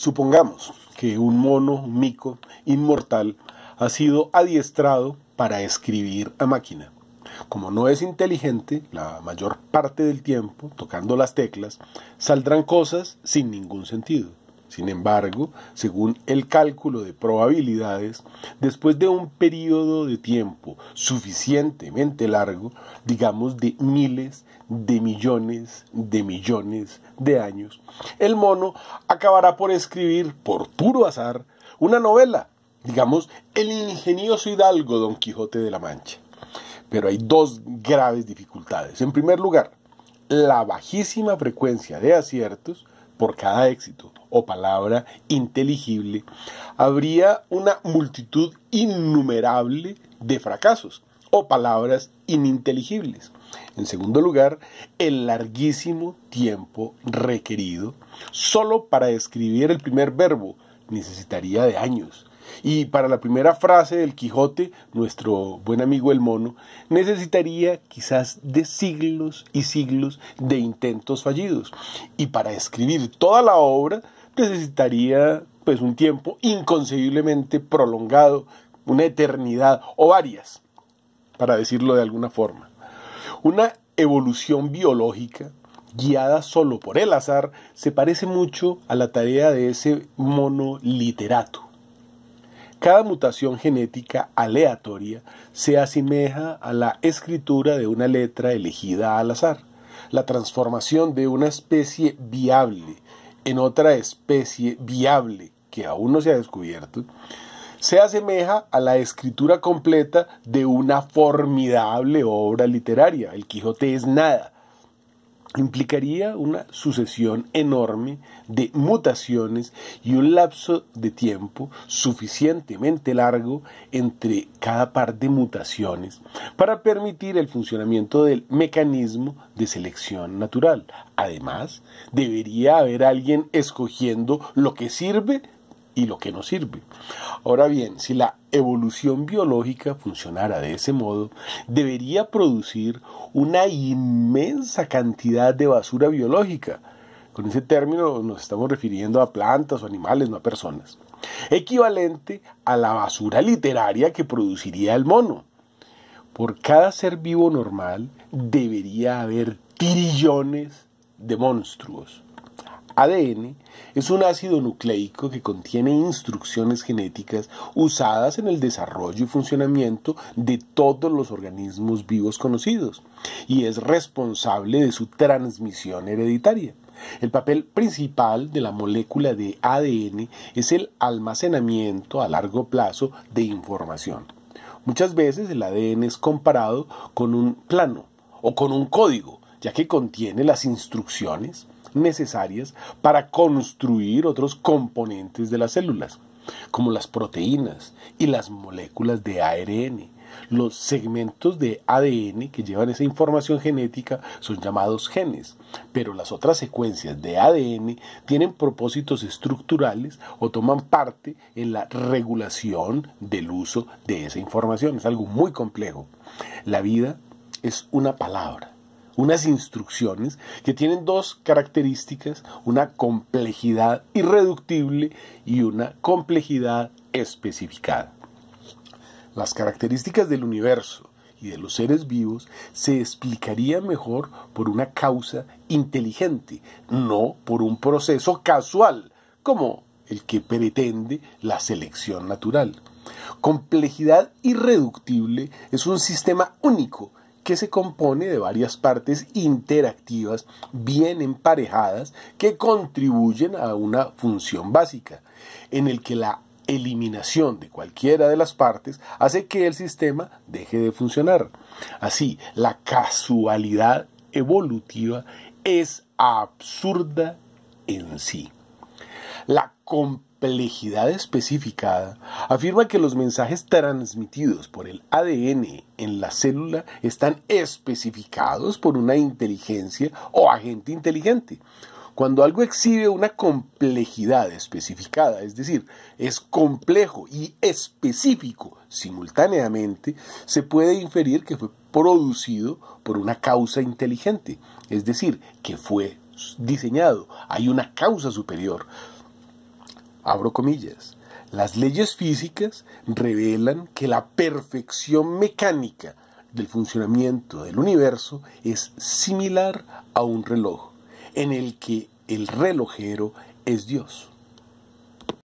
Supongamos que un mono, mico, inmortal, ha sido adiestrado para escribir a máquina. Como no es inteligente, la mayor parte del tiempo, tocando las teclas, saldrán cosas sin ningún sentido. Sin embargo, según el cálculo de probabilidades, después de un periodo de tiempo suficientemente largo, digamos de miles, de millones, de millones de años, el mono acabará por escribir, por puro azar, una novela, digamos El ingenioso hidalgo Don Quijote de la Mancha. Pero hay dos graves dificultades. En primer lugar, la bajísima frecuencia de aciertos, por cada éxito o palabra inteligible, habría una multitud innumerable de fracasos o palabras ininteligibles. En segundo lugar, el larguísimo tiempo requerido solo para escribir el primer verbo necesitaría de años. Y para la primera frase del Quijote, nuestro buen amigo el mono, necesitaría quizás de siglos y siglos de intentos fallidos. Y para escribir toda la obra necesitaría pues un tiempo inconcebiblemente prolongado, una eternidad o varias, para decirlo de alguna forma. Una evolución biológica guiada solo por el azar se parece mucho a la tarea de ese mono literato cada mutación genética aleatoria se asemeja a la escritura de una letra elegida al azar. La transformación de una especie viable en otra especie viable que aún no se ha descubierto se asemeja a la escritura completa de una formidable obra literaria. El Quijote es nada implicaría una sucesión enorme de mutaciones y un lapso de tiempo suficientemente largo entre cada par de mutaciones para permitir el funcionamiento del mecanismo de selección natural. Además, debería haber alguien escogiendo lo que sirve y lo que nos sirve. Ahora bien, si la evolución biológica funcionara de ese modo, debería producir una inmensa cantidad de basura biológica. Con ese término nos estamos refiriendo a plantas o animales, no a personas. Equivalente a la basura literaria que produciría el mono. Por cada ser vivo normal debería haber trillones de monstruos. ADN es un ácido nucleico que contiene instrucciones genéticas usadas en el desarrollo y funcionamiento de todos los organismos vivos conocidos y es responsable de su transmisión hereditaria. El papel principal de la molécula de ADN es el almacenamiento a largo plazo de información. Muchas veces el ADN es comparado con un plano o con un código, ya que contiene las instrucciones necesarias para construir otros componentes de las células, como las proteínas y las moléculas de ARN. Los segmentos de ADN que llevan esa información genética son llamados genes, pero las otras secuencias de ADN tienen propósitos estructurales o toman parte en la regulación del uso de esa información. Es algo muy complejo. La vida es una palabra unas instrucciones que tienen dos características, una complejidad irreductible y una complejidad especificada. Las características del universo y de los seres vivos se explicarían mejor por una causa inteligente, no por un proceso casual, como el que pretende la selección natural. Complejidad irreductible es un sistema único que se compone de varias partes interactivas bien emparejadas que contribuyen a una función básica, en el que la eliminación de cualquiera de las partes hace que el sistema deje de funcionar. Así, la casualidad evolutiva es absurda en sí. La complejidad especificada, afirma que los mensajes transmitidos por el ADN en la célula están especificados por una inteligencia o agente inteligente. Cuando algo exhibe una complejidad especificada, es decir, es complejo y específico simultáneamente, se puede inferir que fue producido por una causa inteligente, es decir, que fue diseñado, hay una causa superior abro comillas, las leyes físicas revelan que la perfección mecánica del funcionamiento del universo es similar a un reloj, en el que el relojero es Dios.